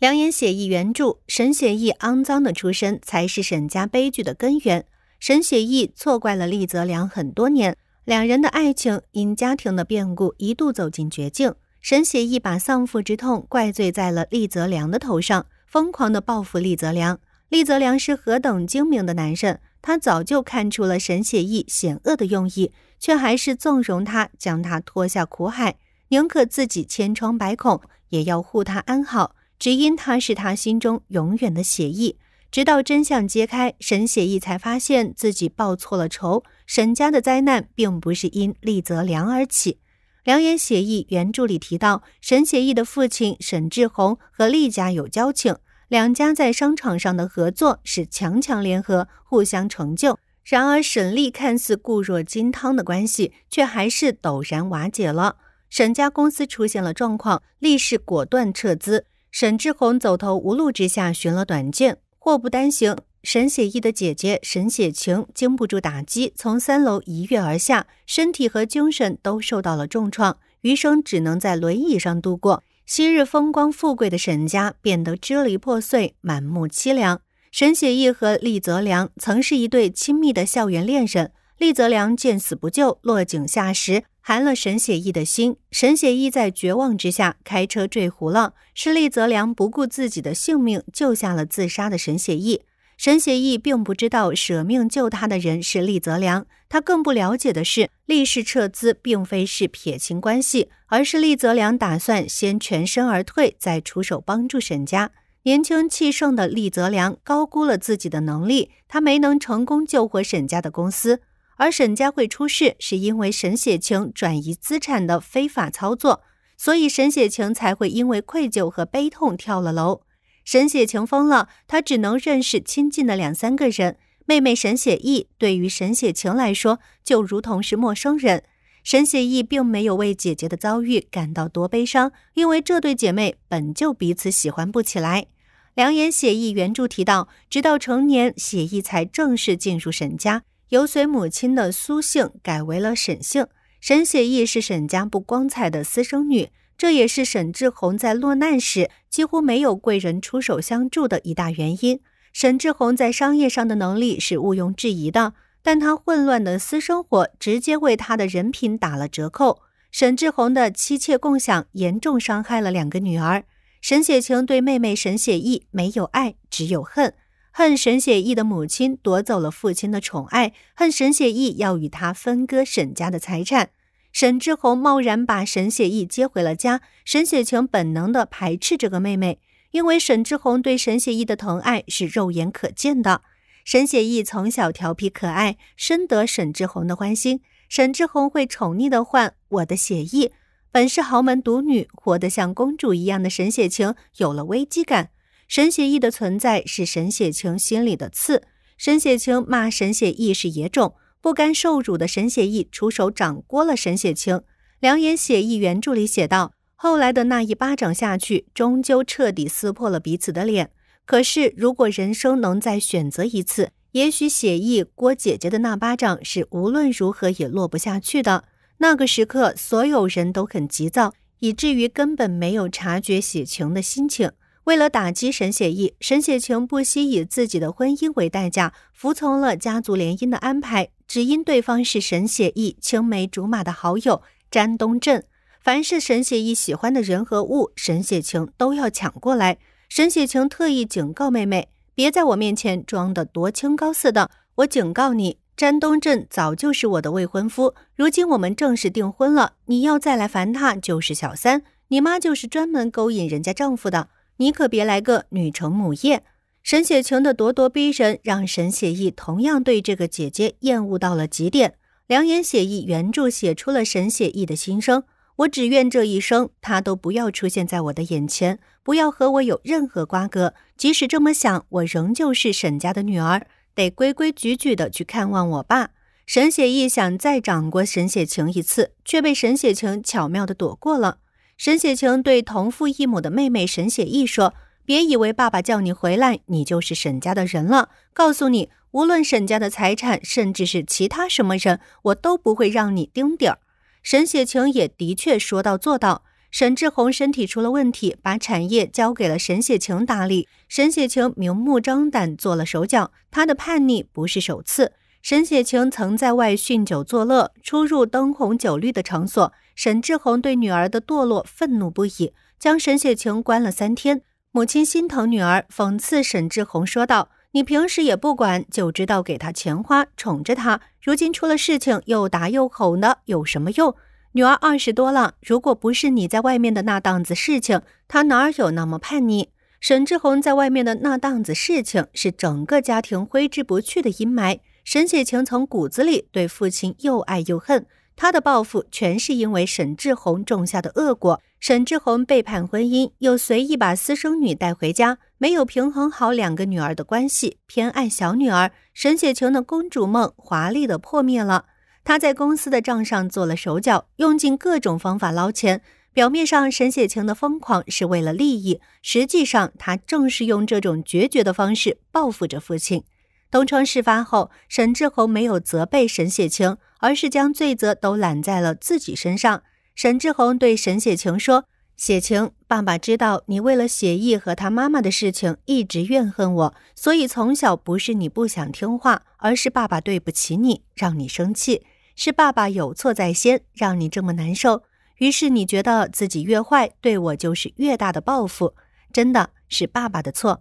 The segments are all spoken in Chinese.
梁言写意原著，沈写意肮脏的出身才是沈家悲剧的根源。沈写意错怪了厉泽良很多年，两人的爱情因家庭的变故一度走进绝境。沈写意把丧父之痛怪罪在了厉泽良的头上，疯狂的报复厉泽良。厉泽良是何等精明的男人，他早就看出了沈写意险恶的用意，却还是纵容他，将他拖下苦海，宁可自己千疮百孔，也要护他安好。只因他是他心中永远的血意。直到真相揭开，沈写意才发现自己报错了仇。沈家的灾难并不是因厉泽良而起。《良言写意原著里提到，沈写意的父亲沈志宏和厉家有交情，两家在商场上的合作是强强联合，互相成就。然而，沈厉看似固若金汤的关系，却还是陡然瓦解了。沈家公司出现了状况，厉氏果断撤资。沈志宏走投无路之下寻了短见，祸不单行，沈雪意的姐姐沈雪晴经不住打击，从三楼一跃而下，身体和精神都受到了重创，余生只能在轮椅上度过。昔日风光富贵的沈家变得支离破碎，满目凄凉。沈雪意和厉泽良曾是一对亲密的校园恋人，厉泽良见死不救，落井下石。寒了沈雪意的心。沈雪意在绝望之下开车坠湖了。是厉泽良不顾自己的性命救下了自杀的沈雪意。沈雪意并不知道舍命救他的人是厉泽良，他更不了解的是，厉氏撤资并非是撇清关系，而是厉泽良打算先全身而退，再出手帮助沈家。年轻气盛的厉泽良高估了自己的能力，他没能成功救活沈家的公司。而沈佳慧出事是因为沈雪晴转移资产的非法操作，所以沈雪晴才会因为愧疚和悲痛跳了楼。沈雪晴疯了，她只能认识亲近的两三个人。妹妹沈雪意对于沈雪晴来说就如同是陌生人。沈雪意并没有为姐姐的遭遇感到多悲伤，因为这对姐妹本就彼此喜欢不起来。《良言写意》原著提到，直到成年，写意才正式进入沈家。由随母亲的苏姓改为了沈姓。沈雪意是沈家不光彩的私生女，这也是沈志宏在落难时几乎没有贵人出手相助的一大原因。沈志宏在商业上的能力是毋庸置疑的，但他混乱的私生活直接为他的人品打了折扣。沈志宏的妻妾共享严重伤害了两个女儿。沈雪晴对妹妹沈雪意没有爱，只有恨。恨沈雪意的母亲夺走了父亲的宠爱，恨沈雪意要与他分割沈家的财产。沈志宏贸然把沈雪意接回了家，沈雪晴本能的排斥这个妹妹，因为沈志宏对沈雪意的疼爱是肉眼可见的。沈雪意从小调皮可爱，深得沈志宏的欢心。沈志宏会宠溺的唤我的雪意。本是豪门独女，活得像公主一样的沈雪晴有了危机感。沈雪意的存在是沈雪晴心里的刺。沈雪晴骂沈雪意是野种，不甘受辱的沈雪意出手掌掴了沈雪晴。两眼写意原著里写道：“后来的那一巴掌下去，终究彻底撕破了彼此的脸。可是，如果人生能再选择一次，也许写意郭姐姐的那巴掌是无论如何也落不下去的。”那个时刻，所有人都很急躁，以至于根本没有察觉写情的心情。为了打击沈雪意，沈雪晴不惜以自己的婚姻为代价，服从了家族联姻的安排，只因对方是沈雪意青梅竹马的好友詹东镇。凡是沈雪意喜欢的人和物，沈雪晴都要抢过来。沈雪晴特意警告妹妹：“别在我面前装得多清高似的，我警告你，詹东镇早就是我的未婚夫，如今我们正式订婚了，你要再来烦他，就是小三。你妈就是专门勾引人家丈夫的。”你可别来个女承母业。沈雪晴的咄咄逼人，让沈雪意同样对这个姐姐厌恶到了极点。两眼写意，原著写出了沈雪意的心声：我只愿这一生，她都不要出现在我的眼前，不要和我有任何瓜葛。即使这么想，我仍旧是沈家的女儿，得规规矩矩的去看望我爸。沈雪意想再掌过沈雪晴一次，却被沈雪晴巧妙的躲过了。沈雪晴对同父异母的妹妹沈雪意说：“别以为爸爸叫你回来，你就是沈家的人了。告诉你，无论沈家的财产，甚至是其他什么人，我都不会让你丁点儿。”沈雪晴也的确说到做到。沈志宏身体出了问题，把产业交给了沈雪晴打理。沈雪晴明目张胆做了手脚，他的叛逆不是首次。沈雪晴曾在外酗酒作乐，出入灯红酒绿的场所。沈志宏对女儿的堕落愤怒不已，将沈雪晴关了三天。母亲心疼女儿，讽刺沈志宏说道：“你平时也不管，就知道给她钱花，宠着她。如今出了事情，又打又吼呢，有什么用？女儿二十多了，如果不是你在外面的那档子事情，她哪有那么叛逆？沈志宏在外面的那档子事情，是整个家庭挥之不去的阴霾。”沈雪晴从骨子里对父亲又爱又恨，她的报复全是因为沈志宏种下的恶果。沈志宏背叛婚姻，又随意把私生女带回家，没有平衡好两个女儿的关系，偏爱小女儿。沈雪晴的公主梦华丽的破灭了。她在公司的账上做了手脚，用尽各种方法捞钱。表面上，沈雪晴的疯狂是为了利益，实际上，她正是用这种决绝的方式报复着父亲。东窗事发后，沈志宏没有责备沈雪晴，而是将罪责都揽在了自己身上。沈志宏对沈雪晴说：“雪晴，爸爸知道你为了雪意和他妈妈的事情一直怨恨我，所以从小不是你不想听话，而是爸爸对不起你，让你生气。是爸爸有错在先，让你这么难受。于是你觉得自己越坏，对我就是越大的报复。真的是爸爸的错。”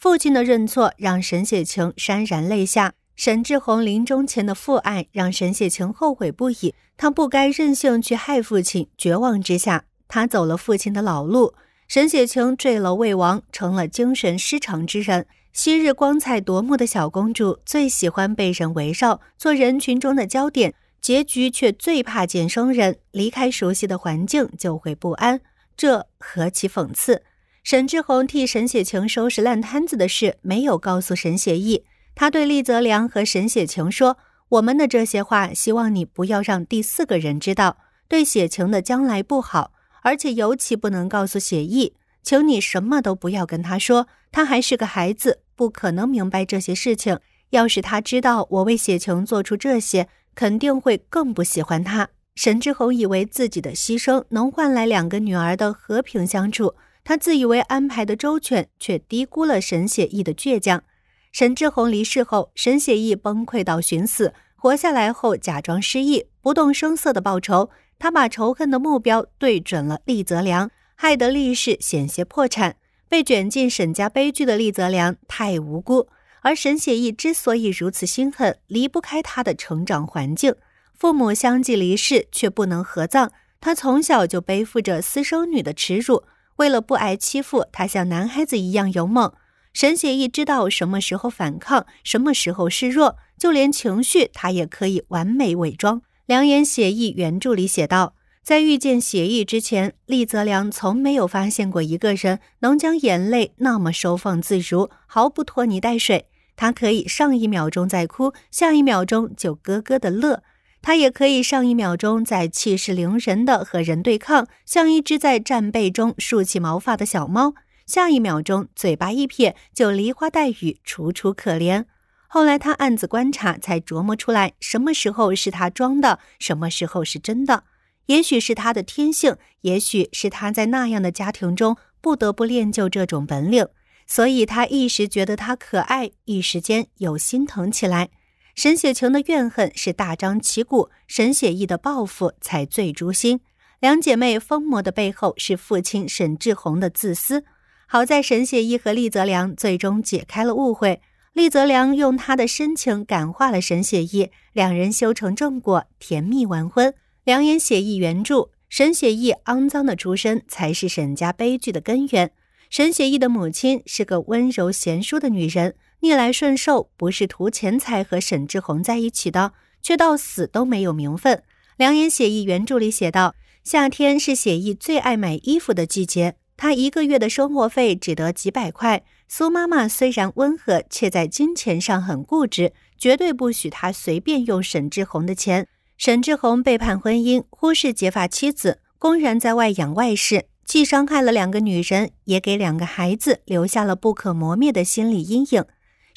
父亲的认错让沈雪晴潸然泪下，沈志宏临终前的父爱让沈雪晴后悔不已，他不该任性去害父亲。绝望之下，他走了父亲的老路。沈雪晴坠楼未亡，成了精神失常之人。昔日光彩夺目的小公主，最喜欢被人围绕，做人群中的焦点，结局却最怕见生人，离开熟悉的环境就会不安，这何其讽刺！沈志宏替沈雪晴收拾烂摊子的事没有告诉沈雪意，他对厉泽良和沈雪晴说：“我们的这些话，希望你不要让第四个人知道，对雪晴的将来不好，而且尤其不能告诉雪意，请你什么都不要跟他说，他还是个孩子，不可能明白这些事情。要是他知道我为雪晴做出这些，肯定会更不喜欢他。”沈志宏以为自己的牺牲能换来两个女儿的和平相处。他自以为安排的周全，却低估了沈雪意的倔强。沈志宏离世后，沈雪意崩溃到寻死，活下来后假装失忆，不动声色的报仇。他把仇恨的目标对准了厉泽良，害得厉氏险些破产，被卷进沈家悲剧的厉泽良太无辜。而沈雪意之所以如此心狠，离不开他的成长环境。父母相继离世，却不能合葬，他从小就背负着私生女的耻辱。为了不挨欺负，他像男孩子一样勇猛。沈雪意知道什么时候反抗，什么时候示弱，就连情绪他也可以完美伪装。《良言写意》原著里写道，在遇见写意之前，厉泽良从没有发现过一个人能将眼泪那么收放自如，毫不拖泥带水。他可以上一秒钟在哭，下一秒钟就咯咯的乐。他也可以上一秒钟在气势凌人的和人对抗，像一只在战备中竖起毛发的小猫；下一秒钟嘴巴一撇，就梨花带雨，楚楚可怜。后来他暗自观察，才琢磨出来，什么时候是他装的，什么时候是真的。也许是他的天性，也许是他在那样的家庭中不得不练就这种本领。所以他一时觉得他可爱，一时间又心疼起来。沈雪晴的怨恨是大张旗鼓，沈雪意的报复才最诛心。两姐妹疯魔的背后是父亲沈志宏的自私。好在沈雪意和厉泽良最终解开了误会，厉泽良用他的深情感化了沈雪意，两人修成正果，甜蜜完婚。《两眼写意》原著，沈雪意肮脏的出身才是沈家悲剧的根源。沈雪意的母亲是个温柔贤淑的女人。逆来顺受不是图钱财和沈志宏在一起的，却到死都没有名分。两言写意原著里写道：“夏天是写意最爱买衣服的季节，他一个月的生活费只得几百块。苏妈妈虽然温和，却在金钱上很固执，绝对不许他随便用沈志宏的钱。沈志宏背叛婚姻，忽视结发妻子，公然在外养外室，既伤害了两个女人，也给两个孩子留下了不可磨灭的心理阴影。”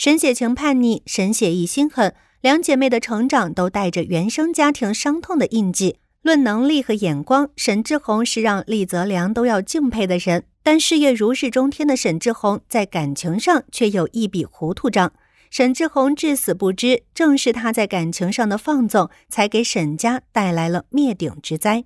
沈雪晴叛逆，沈雪一心狠，两姐妹的成长都带着原生家庭伤痛的印记。论能力和眼光，沈志宏是让厉泽良都要敬佩的人。但事业如日中天的沈志宏，在感情上却有一笔糊涂账。沈志宏至死不知，正是他在感情上的放纵，才给沈家带来了灭顶之灾。